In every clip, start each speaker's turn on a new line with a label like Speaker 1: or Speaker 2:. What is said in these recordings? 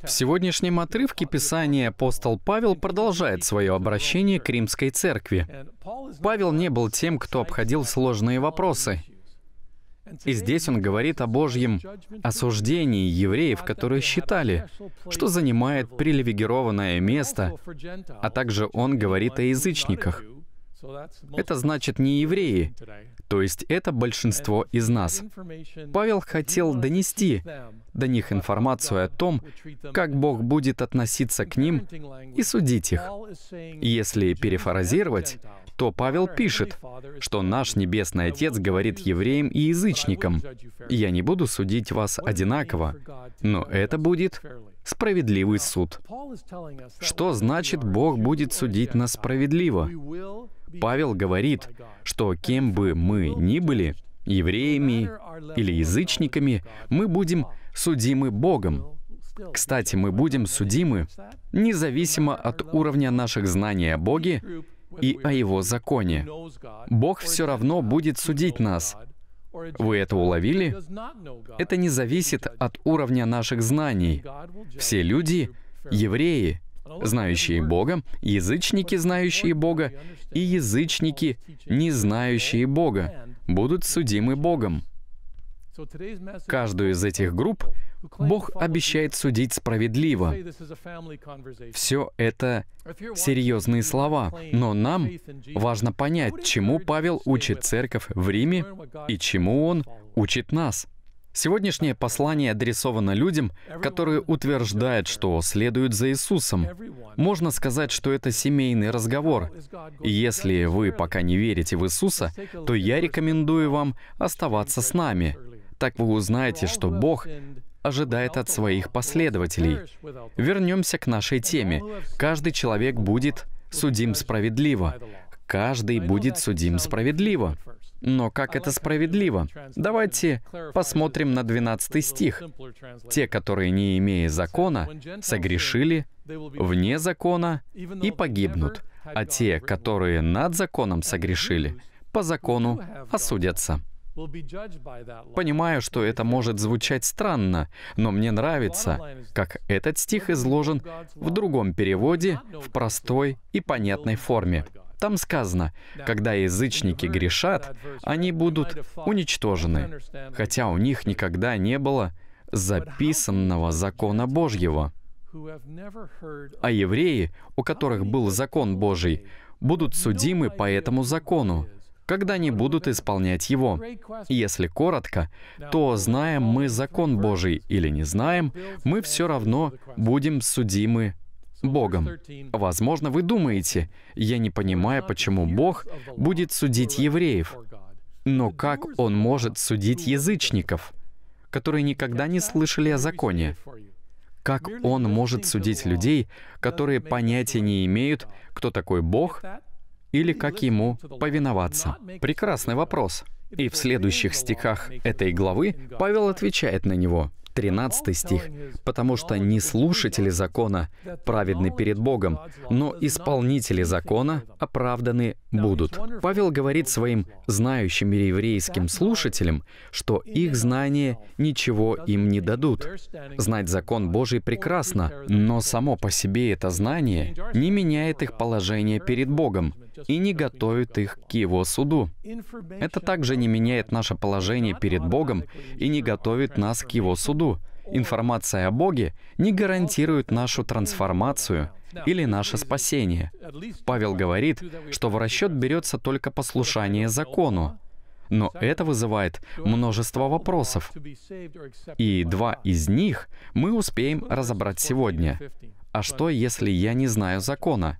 Speaker 1: В сегодняшнем отрывке Писания апостол Павел продолжает свое обращение к римской церкви. Павел не был тем, кто обходил сложные вопросы. И здесь он говорит о Божьем осуждении евреев, которые считали, что занимает прилевигированное место, а также он говорит о язычниках. Это значит не евреи, то есть это большинство из нас. Павел хотел донести до них информацию о том, как Бог будет относиться к ним и судить их. Если перефразировать, то Павел пишет, что наш Небесный Отец говорит евреям и язычникам, «Я не буду судить вас одинаково, но это будет справедливый суд». Что значит «Бог будет судить нас справедливо»? Павел говорит, что кем бы мы ни были, евреями или язычниками, мы будем судимы Богом. Кстати, мы будем судимы независимо от уровня наших знаний о Боге и о Его законе. Бог все равно будет судить нас. Вы это уловили? Это не зависит от уровня наших знаний. Все люди — евреи знающие Бога, язычники, знающие Бога, и язычники, не знающие Бога, будут судимы Богом. Каждую из этих групп Бог обещает судить справедливо. Все это серьезные слова, но нам важно понять, чему Павел учит церковь в Риме и чему он учит нас. Сегодняшнее послание адресовано людям, которые утверждают, что следуют за Иисусом. Можно сказать, что это семейный разговор. И если вы пока не верите в Иисуса, то я рекомендую вам оставаться с нами. Так вы узнаете, что Бог ожидает от своих последователей. Вернемся к нашей теме. Каждый человек будет судим справедливо. Каждый будет судим справедливо. Но как это справедливо? Давайте посмотрим на 12 стих. «Те, которые, не имея закона, согрешили вне закона и погибнут, а те, которые над законом согрешили, по закону осудятся». Понимаю, что это может звучать странно, но мне нравится, как этот стих изложен в другом переводе в простой и понятной форме. Там сказано, когда язычники грешат, они будут уничтожены, хотя у них никогда не было записанного закона Божьего. А евреи, у которых был закон Божий, будут судимы по этому закону, когда они будут исполнять его. Если коротко, то знаем мы закон Божий или не знаем, мы все равно будем судимы Богом. Возможно, вы думаете, я не понимаю, почему Бог будет судить евреев. Но как Он может судить язычников, которые никогда не слышали о законе? Как Он может судить людей, которые понятия не имеют, кто такой Бог или как Ему повиноваться? Прекрасный вопрос. И в следующих стихах этой главы Павел отвечает на него. 13 стих. «Потому что не слушатели закона праведны перед Богом, но исполнители закона оправданы будут». Павел говорит своим знающим еврейским слушателям, что их знания ничего им не дадут. Знать закон Божий прекрасно, но само по себе это знание не меняет их положение перед Богом, и не готовит их к его суду. Это также не меняет наше положение перед Богом и не готовит нас к его суду. Информация о Боге не гарантирует нашу трансформацию или наше спасение. Павел говорит, что в расчет берется только послушание закону, но это вызывает множество вопросов. И два из них мы успеем разобрать сегодня. А что, если я не знаю закона?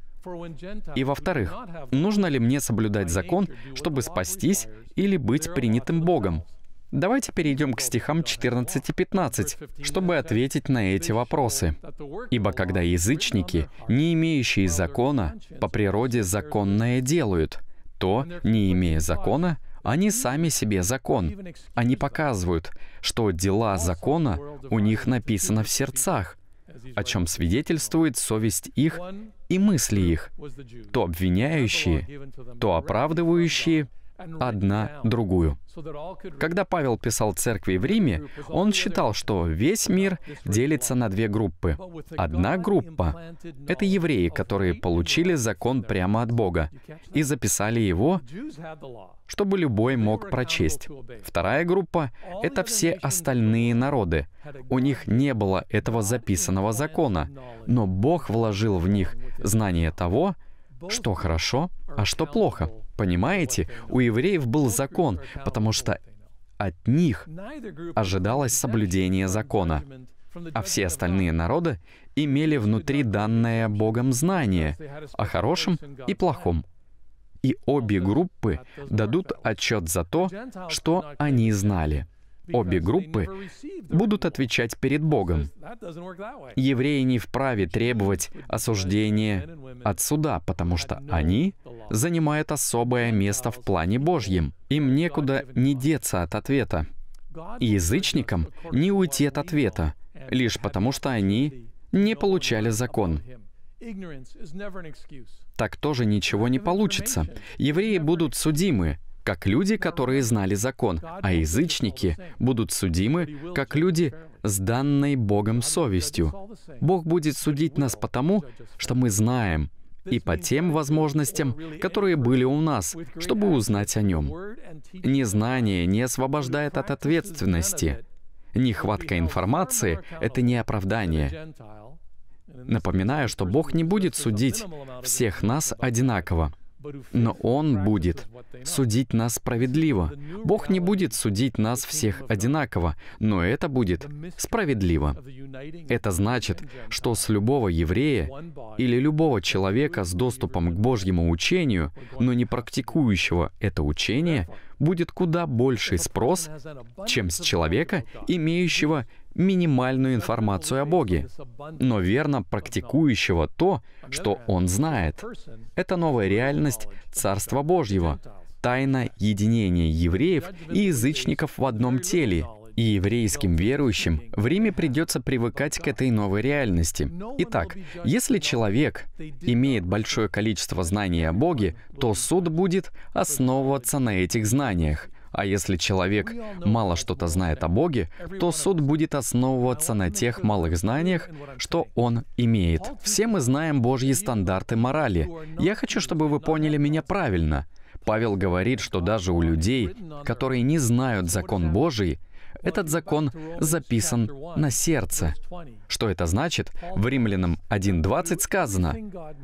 Speaker 1: И во-вторых, нужно ли мне соблюдать закон, чтобы спастись или быть принятым Богом? Давайте перейдем к стихам 14 и 15, чтобы ответить на эти вопросы. «Ибо когда язычники, не имеющие закона, по природе законное делают, то, не имея закона, они сами себе закон. Они показывают, что дела закона у них написано в сердцах, о чем свидетельствует совесть их и мысли их, то обвиняющие, то оправдывающие — одна другую. Когда Павел писал церкви в Риме, он считал, что весь мир делится на две группы. Одна группа — это евреи, которые получили закон прямо от Бога и записали его, чтобы любой мог прочесть. Вторая группа — это все остальные народы. У них не было этого записанного закона, но Бог вложил в них знание того, что хорошо, а что плохо — Понимаете, у евреев был закон, потому что от них ожидалось соблюдение закона, а все остальные народы имели внутри данное Богом знание о хорошем и плохом. И обе группы дадут отчет за то, что они знали обе группы будут отвечать перед Богом. Евреи не вправе требовать осуждения от суда, потому что они занимают особое место в плане Божьем. Им некуда не деться от ответа. И язычникам не уйти от ответа, лишь потому что они не получали закон. Так тоже ничего не получится. Евреи будут судимы, как люди, которые знали закон, а язычники будут судимы, как люди с данной Богом совестью. Бог будет судить нас потому, что мы знаем, и по тем возможностям, которые были у нас, чтобы узнать о нем. Незнание не освобождает от ответственности. Нехватка информации — это не оправдание. Напоминаю, что Бог не будет судить всех нас одинаково но Он будет судить нас справедливо. Бог не будет судить нас всех одинаково, но это будет справедливо. Это значит, что с любого еврея или любого человека с доступом к Божьему учению, но не практикующего это учение, будет куда больший спрос, чем с человека, имеющего минимальную информацию о Боге, но верно практикующего то, что он знает. Это новая реальность Царства Божьего, тайна единения евреев и язычников в одном теле, и еврейским верующим в Риме придется привыкать к этой новой реальности. Итак, если человек имеет большое количество знаний о Боге, то суд будет основываться на этих знаниях. А если человек мало что-то знает о Боге, то суд будет основываться на тех малых знаниях, что он имеет. Все мы знаем Божьи стандарты морали. Я хочу, чтобы вы поняли меня правильно. Павел говорит, что даже у людей, которые не знают закон Божий, этот закон записан на сердце. Что это значит? В Римлянам 1.20 сказано,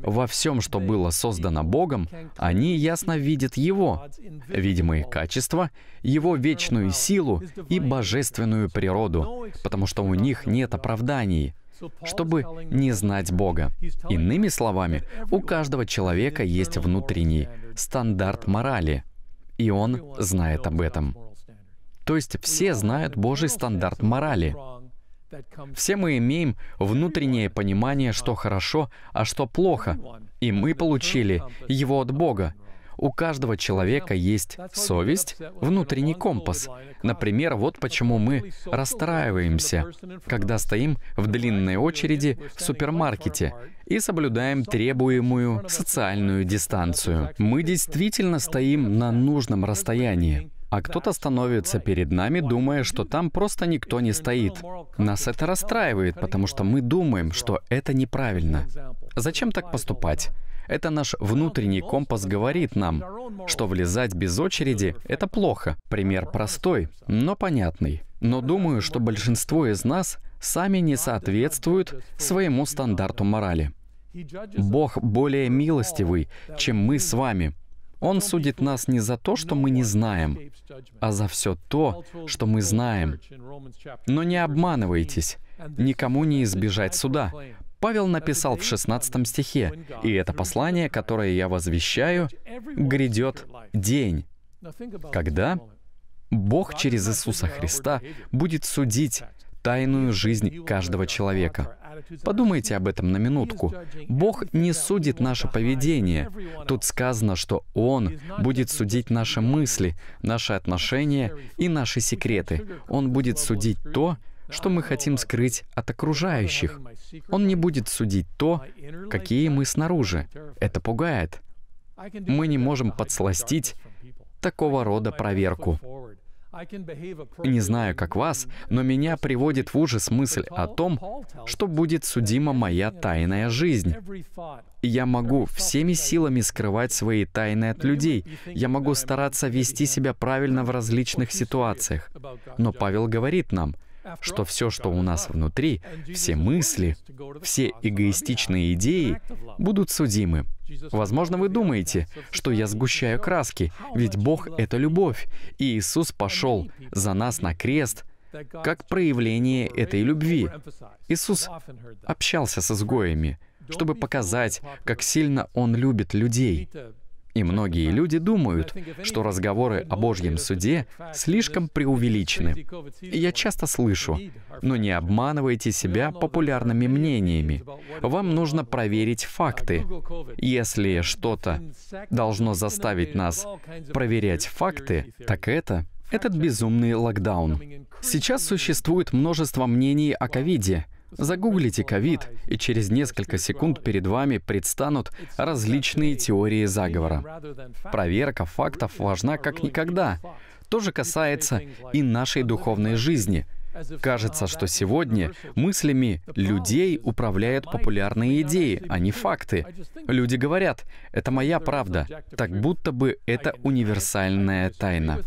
Speaker 1: «Во всем, что было создано Богом, они ясно видят Его, видимые качества, Его вечную силу и божественную природу, потому что у них нет оправданий» чтобы не знать Бога. Иными словами, у каждого человека есть внутренний стандарт морали, и он знает об этом. То есть все знают Божий стандарт морали. Все мы имеем внутреннее понимание, что хорошо, а что плохо, и мы получили его от Бога. У каждого человека есть совесть, внутренний компас. Например, вот почему мы расстраиваемся, когда стоим в длинной очереди в супермаркете и соблюдаем требуемую социальную дистанцию. Мы действительно стоим на нужном расстоянии а кто-то становится перед нами, думая, что там просто никто не стоит. Нас это расстраивает, потому что мы думаем, что это неправильно. Зачем так поступать? Это наш внутренний компас говорит нам, что влезать без очереди — это плохо. Пример простой, но понятный. Но думаю, что большинство из нас сами не соответствуют своему стандарту морали. Бог более милостивый, чем мы с вами — он судит нас не за то, что мы не знаем, а за все то, что мы знаем. Но не обманывайтесь, никому не избежать суда. Павел написал в 16 стихе, «И это послание, которое я возвещаю, грядет день, когда Бог через Иисуса Христа будет судить тайную жизнь каждого человека». Подумайте об этом на минутку. Бог не судит наше поведение. Тут сказано, что Он будет судить наши мысли, наши отношения и наши секреты. Он будет судить то, что мы хотим скрыть от окружающих. Он не будет судить то, какие мы снаружи. Это пугает. Мы не можем подсластить такого рода проверку. Не знаю, как вас, но меня приводит в ужас мысль о том, что будет судима моя тайная жизнь. Я могу всеми силами скрывать свои тайны от людей. Я могу стараться вести себя правильно в различных ситуациях. Но Павел говорит нам, что все, что у нас внутри, все мысли, все эгоистичные идеи будут судимы. Возможно, вы думаете, что я сгущаю краски, ведь Бог — это любовь, и Иисус пошел за нас на крест как проявление этой любви. Иисус общался с изгоями, чтобы показать, как сильно Он любит людей. И многие люди думают, что разговоры о Божьем суде слишком преувеличены. И я часто слышу, но «Ну не обманывайте себя популярными мнениями. Вам нужно проверить факты. Если что-то должно заставить нас проверять факты, так это этот безумный локдаун. Сейчас существует множество мнений о ковиде, Загуглите ковид, и через несколько секунд перед вами предстанут различные теории заговора. Проверка фактов важна как никогда. То же касается и нашей духовной жизни — Кажется, что сегодня мыслями людей управляют популярные идеи, а не факты. Люди говорят, это моя правда, так будто бы это универсальная тайна.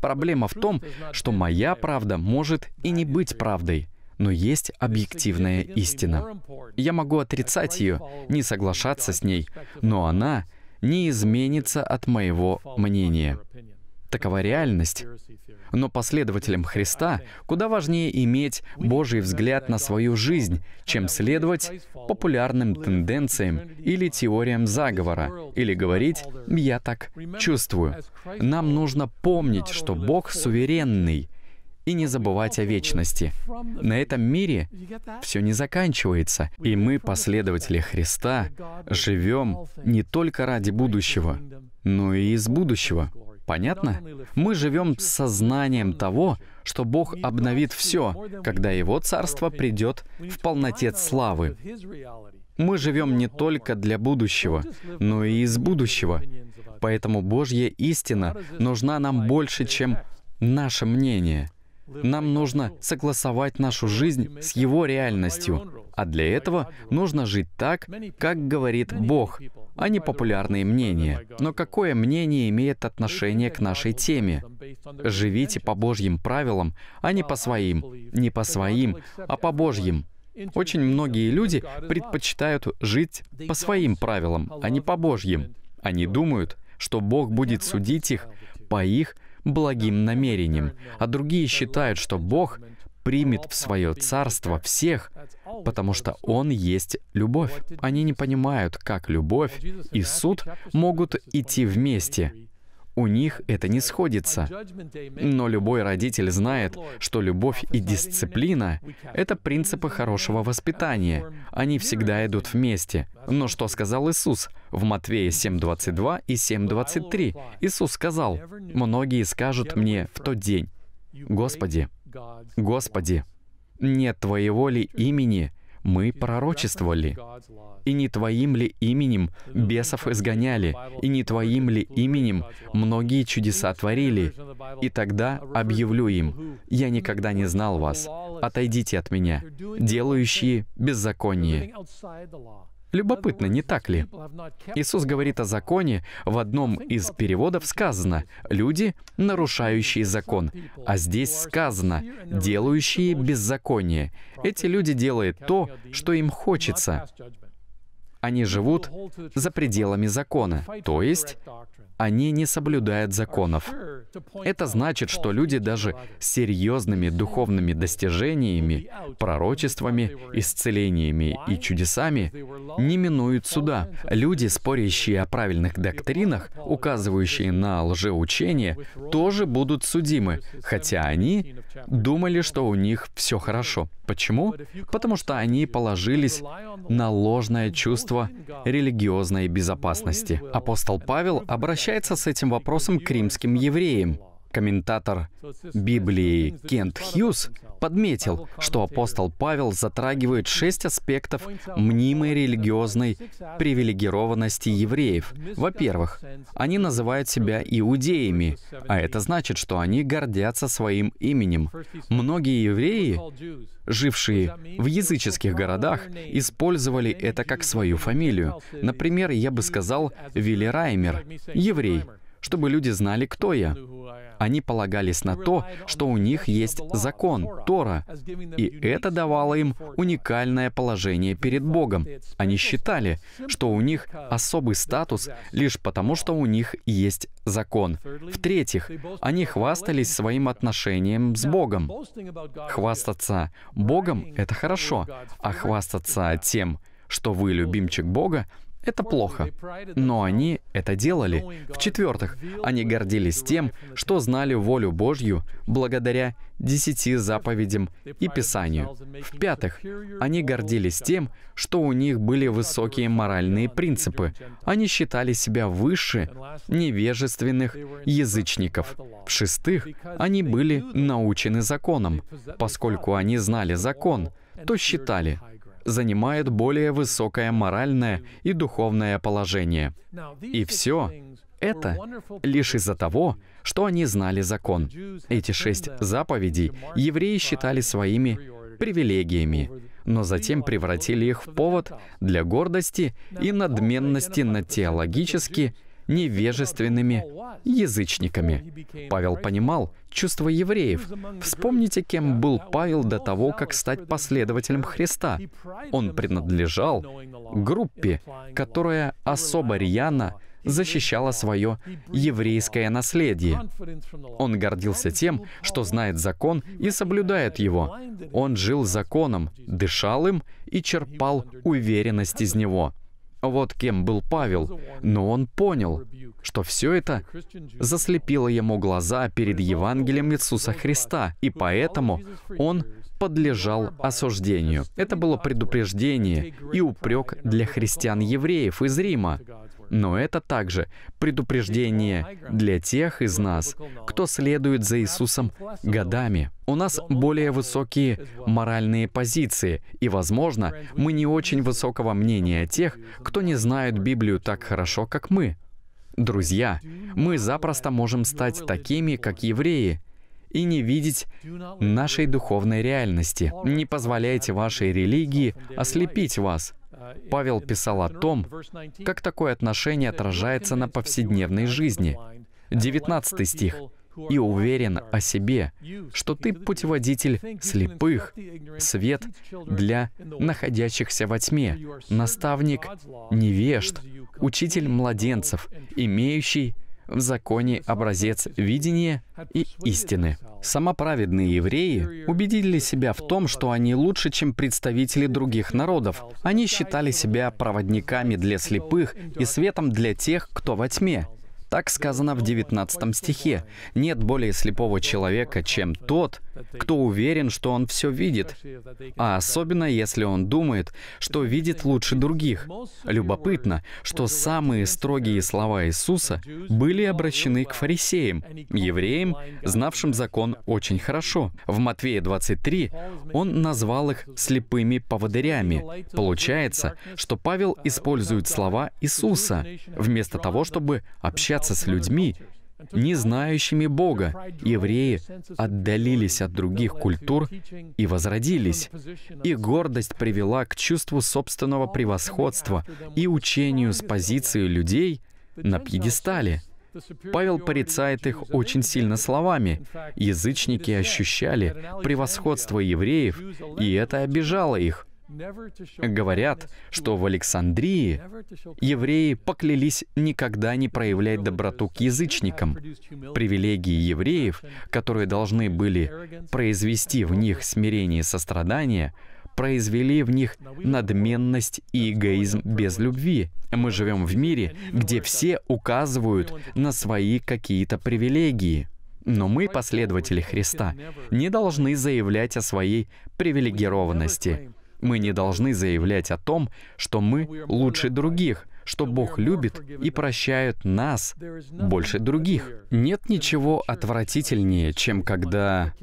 Speaker 1: Проблема в том, что моя правда может и не быть правдой но есть объективная истина. Я могу отрицать ее, не соглашаться с ней, но она не изменится от моего мнения. Такова реальность. Но последователям Христа куда важнее иметь Божий взгляд на свою жизнь, чем следовать популярным тенденциям или теориям заговора, или говорить «я так чувствую». Нам нужно помнить, что Бог суверенный — и не забывать о вечности. На этом мире все не заканчивается, и мы, последователи Христа, живем не только ради будущего, но и из будущего. Понятно? Мы живем с сознанием того, что Бог обновит все, когда Его Царство придет в полноте славы. Мы живем не только для будущего, но и из будущего. Поэтому Божья истина нужна нам больше, чем наше мнение — нам нужно согласовать нашу жизнь с Его реальностью. А для этого нужно жить так, как говорит Бог, а не популярные мнения. Но какое мнение имеет отношение к нашей теме? Живите по Божьим правилам, а не по своим. Не по своим, а по Божьим. Очень многие люди предпочитают жить по своим правилам, а не по Божьим. Они думают, что Бог будет судить их по их благим намерением, а другие считают, что Бог примет в свое царство всех, потому что Он есть любовь. Они не понимают, как любовь и суд могут идти вместе. У них это не сходится. Но любой родитель знает, что любовь и дисциплина — это принципы хорошего воспитания. Они всегда идут вместе. Но что сказал Иисус? В Матвея 7.22 и 7.23 Иисус сказал, «Многие скажут мне в тот день, «Господи, Господи, не Твоего ли имени мы пророчествовали? И не Твоим ли именем бесов изгоняли? И не Твоим ли именем многие чудеса творили? И тогда объявлю им, я никогда не знал вас, отойдите от меня, делающие беззаконие». Любопытно, не так ли? Иисус говорит о законе. В одном из переводов сказано «люди, нарушающие закон», а здесь сказано «делающие беззаконие». Эти люди делают то, что им хочется они живут за пределами закона, то есть они не соблюдают законов. Это значит, что люди даже с серьезными духовными достижениями, пророчествами, исцелениями и чудесами не минуют суда. Люди, спорящие о правильных доктринах, указывающие на лжеучение, тоже будут судимы, хотя они думали, что у них все хорошо. Почему? Потому что они положились на ложное чувство религиозной безопасности. Апостол Павел обращается с этим вопросом к римским евреям. Комментатор Библии Кент Хьюз подметил, что апостол Павел затрагивает шесть аспектов мнимой религиозной привилегированности евреев. Во-первых, они называют себя иудеями, а это значит, что они гордятся своим именем. Многие евреи, жившие в языческих городах, использовали это как свою фамилию. Например, я бы сказал Вилли Раймер, еврей, чтобы люди знали, кто я. Они полагались на то, что у них есть закон, Тора, и это давало им уникальное положение перед Богом. Они считали, что у них особый статус лишь потому, что у них есть закон. В-третьих, они хвастались своим отношением с Богом. Хвастаться Богом — это хорошо, а хвастаться тем, что вы любимчик Бога, это плохо. Но они это делали. В-четвертых, они гордились тем, что знали волю Божью благодаря десяти заповедям и Писанию. В-пятых, они гордились тем, что у них были высокие моральные принципы. Они считали себя выше невежественных язычников. В-шестых, они были научены законом. Поскольку они знали закон, то считали, занимает более высокое моральное и духовное положение. И все это лишь из-за того, что они знали закон. Эти шесть заповедей евреи считали своими привилегиями, но затем превратили их в повод для гордости и надменности на теологически невежественными язычниками. Павел понимал чувство евреев. Вспомните, кем был Павел до того, как стать последователем Христа. Он принадлежал группе, которая особо рьяно защищала свое еврейское наследие. Он гордился тем, что знает закон и соблюдает его. Он жил законом, дышал им и черпал уверенность из него. Вот кем был Павел, но он понял, что все это заслепило ему глаза перед Евангелием Иисуса Христа, и поэтому он подлежал осуждению. Это было предупреждение и упрек для христиан-евреев из Рима, но это также предупреждение для тех из нас, кто следует за Иисусом годами. У нас более высокие моральные позиции, и, возможно, мы не очень высокого мнения о тех, кто не знает Библию так хорошо, как мы. Друзья, мы запросто можем стать такими, как евреи, и не видеть нашей духовной реальности. Не позволяйте вашей религии ослепить вас. Павел писал о том, как такое отношение отражается на повседневной жизни. 19 стих. «И уверен о себе, что ты путеводитель слепых, свет для находящихся во тьме, наставник невежд, учитель младенцев, имеющий в законе образец видения и истины. Самоправедные евреи убедили себя в том, что они лучше, чем представители других народов. Они считали себя проводниками для слепых и светом для тех, кто во тьме. Так сказано в 19 стихе. Нет более слепого человека, чем тот, кто уверен, что он все видит, а особенно если он думает, что видит лучше других. Любопытно, что самые строгие слова Иисуса были обращены к фарисеям, евреям, знавшим закон очень хорошо. В Матвея 23 он назвал их слепыми поводырями. Получается, что Павел использует слова Иисуса вместо того, чтобы общаться общаться с людьми, не знающими Бога, евреи отдалились от других культур и возродились. Их гордость привела к чувству собственного превосходства и учению с позиции людей на пьедестале. Павел порицает их очень сильно словами. Язычники ощущали превосходство евреев, и это обижало их. Говорят, что в Александрии евреи поклялись никогда не проявлять доброту к язычникам. Привилегии евреев, которые должны были произвести в них смирение и сострадание, произвели в них надменность и эгоизм без любви. Мы живем в мире, где все указывают на свои какие-то привилегии. Но мы, последователи Христа, не должны заявлять о своей привилегированности. Мы не должны заявлять о том, что мы лучше других, что Бог любит и прощает нас больше других. Нет ничего отвратительнее, чем когда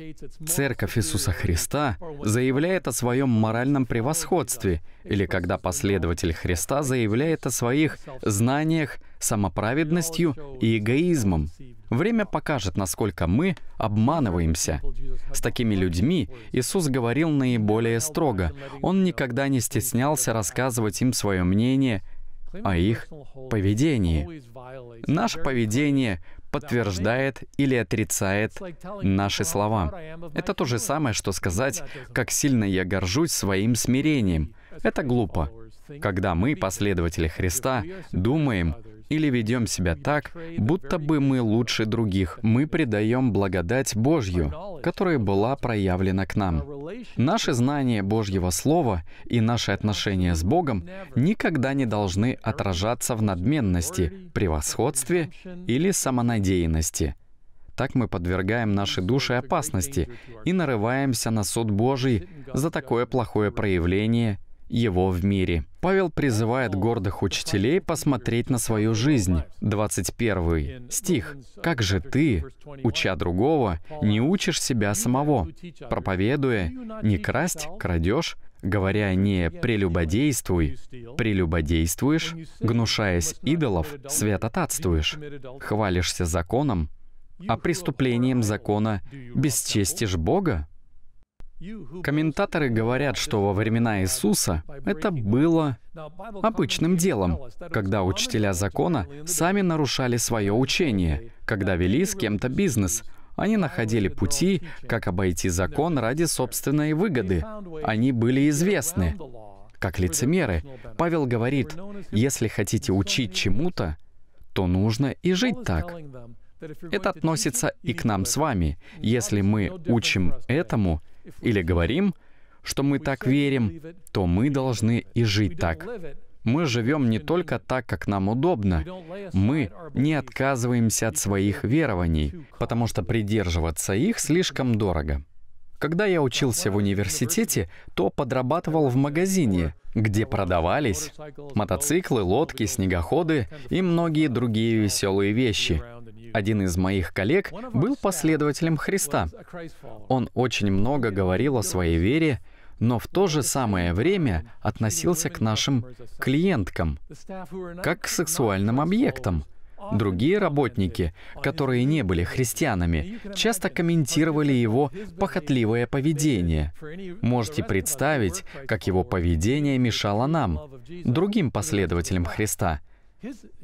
Speaker 1: Церковь Иисуса Христа заявляет о своем моральном превосходстве, или когда последователь Христа заявляет о своих знаниях, самоправедностью и эгоизмом. Время покажет, насколько мы обманываемся. С такими людьми Иисус говорил наиболее строго. Он никогда не стеснялся рассказывать им свое мнение о их поведении. Наше поведение подтверждает или отрицает наши слова. Это то же самое, что сказать, как сильно я горжусь своим смирением. Это глупо. Когда мы, последователи Христа, думаем, или ведем себя так, будто бы мы лучше других. Мы предаем благодать Божью, которая была проявлена к нам. Наши знания Божьего Слова и наши отношения с Богом никогда не должны отражаться в надменности, превосходстве или самонадеянности. Так мы подвергаем наши души опасности и нарываемся на суд Божий за такое плохое проявление его в мире. Павел призывает гордых учителей посмотреть на свою жизнь. 21 стих. «Как же ты, уча другого, не учишь себя самого, проповедуя, не красть, крадешь, говоря не «прелюбодействуй», «прелюбодействуешь», гнушаясь идолов, святотатствуешь, хвалишься законом, а преступлением закона бесчестишь Бога? Комментаторы говорят, что во времена Иисуса это было обычным делом, когда учителя закона сами нарушали свое учение, когда вели с кем-то бизнес. Они находили пути, как обойти закон ради собственной выгоды. Они были известны как лицемеры. Павел говорит, если хотите учить чему-то, то нужно и жить так. Это относится и к нам с вами. Если мы учим этому, или говорим, что мы так верим, то мы должны и жить так. Мы живем не только так, как нам удобно. Мы не отказываемся от своих верований, потому что придерживаться их слишком дорого. Когда я учился в университете, то подрабатывал в магазине, где продавались мотоциклы, лодки, снегоходы и многие другие веселые вещи — один из моих коллег, был последователем Христа. Он очень много говорил о своей вере, но в то же самое время относился к нашим клиенткам как к сексуальным объектам. Другие работники, которые не были христианами, часто комментировали его похотливое поведение. Можете представить, как его поведение мешало нам, другим последователям Христа,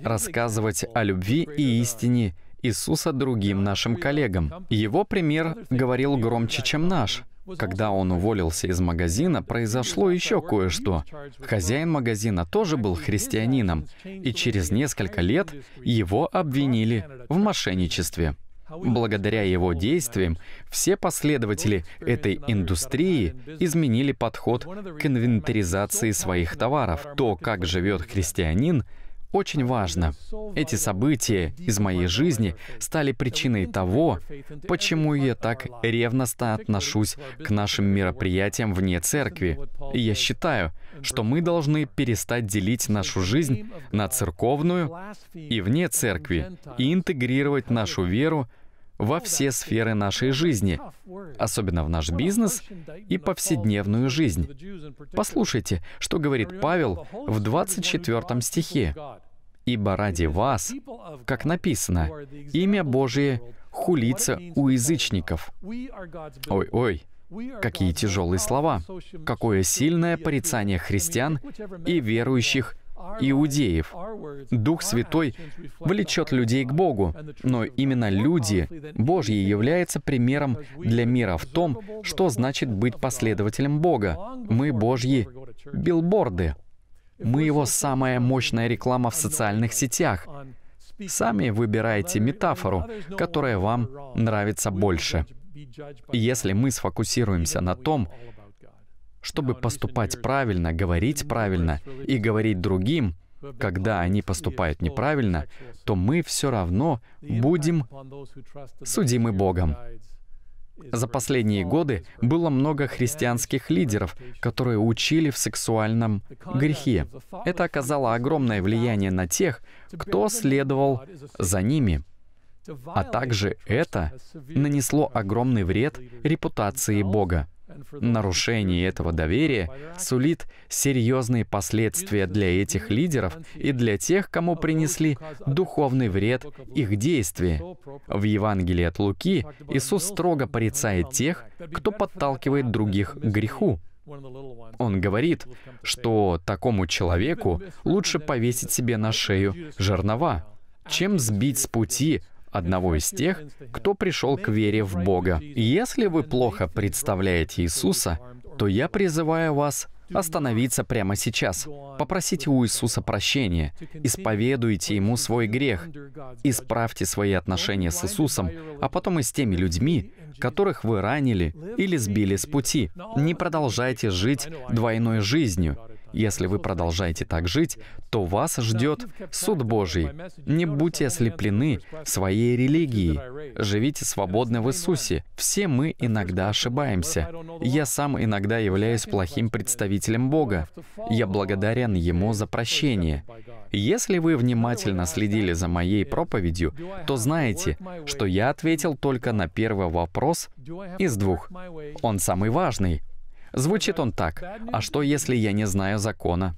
Speaker 1: рассказывать о любви и истине Иисуса другим нашим коллегам. Его пример говорил громче, чем наш. Когда он уволился из магазина, произошло еще кое-что. Хозяин магазина тоже был христианином, и через несколько лет его обвинили в мошенничестве. Благодаря его действиям все последователи этой индустрии изменили подход к инвентаризации своих товаров. То, как живет христианин, очень важно. Эти события из моей жизни стали причиной того, почему я так ревностно отношусь к нашим мероприятиям вне церкви. И я считаю, что мы должны перестать делить нашу жизнь на церковную и вне церкви и интегрировать нашу веру во ну все сферы нашей жизни, особенно в наш бизнес и повседневную жизнь. Послушайте, что говорит Павел в 24 стихе. «Ибо ради вас, как написано, имя Божие хулится у язычников». Ой-ой, какие тяжелые слова, какое сильное порицание христиан и верующих иудеев. Дух Святой влечет людей к Богу, но именно люди, Божьи, являются примером для мира в том, что значит быть последователем Бога. Мы Божьи билборды. Мы его самая мощная реклама в социальных сетях. Сами выбираете метафору, которая вам нравится больше. Если мы сфокусируемся на том, чтобы поступать правильно, говорить правильно и говорить другим, когда они поступают неправильно, то мы все равно будем судимы Богом. За последние годы было много христианских лидеров, которые учили в сексуальном грехе. Это оказало огромное влияние на тех, кто следовал за ними. А также это нанесло огромный вред репутации Бога. Нарушение этого доверия сулит серьезные последствия для этих лидеров и для тех, кому принесли духовный вред их действия. В Евангелии от Луки Иисус строго порицает тех, кто подталкивает других к греху. Он говорит, что такому человеку лучше повесить себе на шею жернова, чем сбить с пути одного из тех, кто пришел к вере в Бога. Если вы плохо представляете Иисуса, то я призываю вас остановиться прямо сейчас. Попросите у Иисуса прощения, исповедуйте Ему свой грех, исправьте свои отношения с Иисусом, а потом и с теми людьми, которых вы ранили или сбили с пути. Не продолжайте жить двойной жизнью. Если вы продолжаете так жить, то вас ждет суд Божий. Не будьте ослеплены своей религией. Живите свободно в Иисусе. Все мы иногда ошибаемся. Я сам иногда являюсь плохим представителем Бога. Я благодарен Ему за прощение. Если вы внимательно следили за моей проповедью, то знаете, что я ответил только на первый вопрос из двух. Он самый важный — Звучит он так. А что, если я не знаю закона?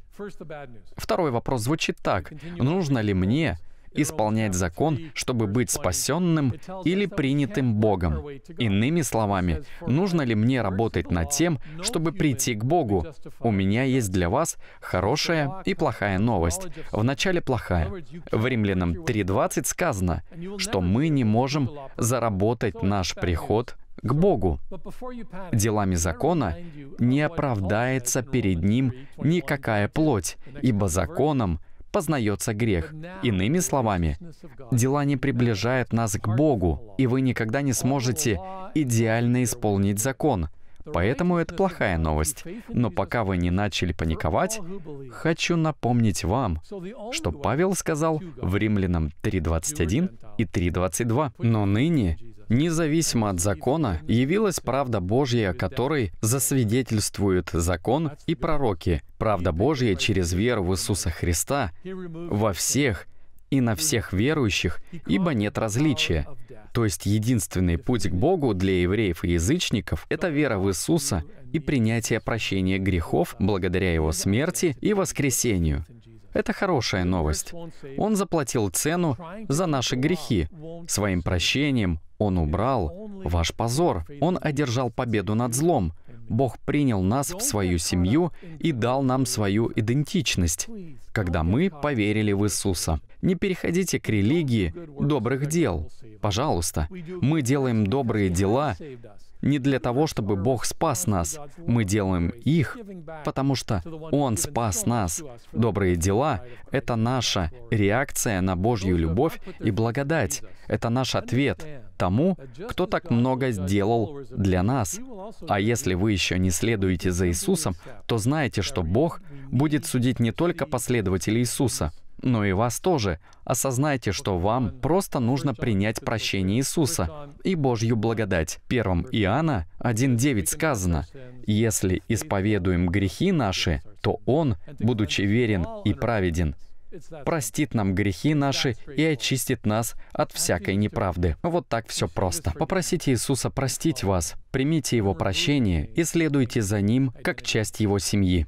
Speaker 1: Второй вопрос звучит так. Нужно ли мне исполнять закон, чтобы быть спасенным или принятым Богом. Иными словами, нужно ли мне работать над тем, чтобы прийти к Богу? У меня есть для вас хорошая и плохая новость. Вначале плохая. В Римлянам 3.20 сказано, что мы не можем заработать наш приход к Богу. Делами закона не оправдается перед Ним никакая плоть, ибо законом познается грех. Иными словами, дела не приближают нас к Богу, и вы никогда не сможете идеально исполнить закон. Поэтому это плохая новость. Но пока вы не начали паниковать, хочу напомнить вам, что Павел сказал в Римлянам 3.21 и 3.22. «Но ныне Независимо от закона, явилась правда Божья, которой засвидетельствует закон и пророки. Правда Божья через веру в Иисуса Христа во всех и на всех верующих, ибо нет различия. То есть единственный путь к Богу для евреев и язычников — это вера в Иисуса и принятие прощения грехов благодаря Его смерти и воскресению. Это хорошая новость. Он заплатил цену за наши грехи. Своим прощением Он убрал ваш позор. Он одержал победу над злом. Бог принял нас в свою семью и дал нам свою идентичность, когда мы поверили в Иисуса. Не переходите к религии добрых дел. Пожалуйста, мы делаем добрые дела, не для того, чтобы Бог спас нас. Мы делаем их, потому что Он спас нас. Добрые дела — это наша реакция на Божью любовь и благодать. Это наш ответ тому, кто так много сделал для нас. А если вы еще не следуете за Иисусом, то знаете, что Бог будет судить не только последователей Иисуса — но и вас тоже. Осознайте, что вам просто нужно принять прощение Иисуса и Божью благодать. 1 Иоанна 1.9 сказано, «Если исповедуем грехи наши, то Он, будучи верен и праведен, простит нам грехи наши и очистит нас от всякой неправды. Вот так все просто. Попросите Иисуса простить вас, примите Его прощение и следуйте за Ним как часть Его семьи.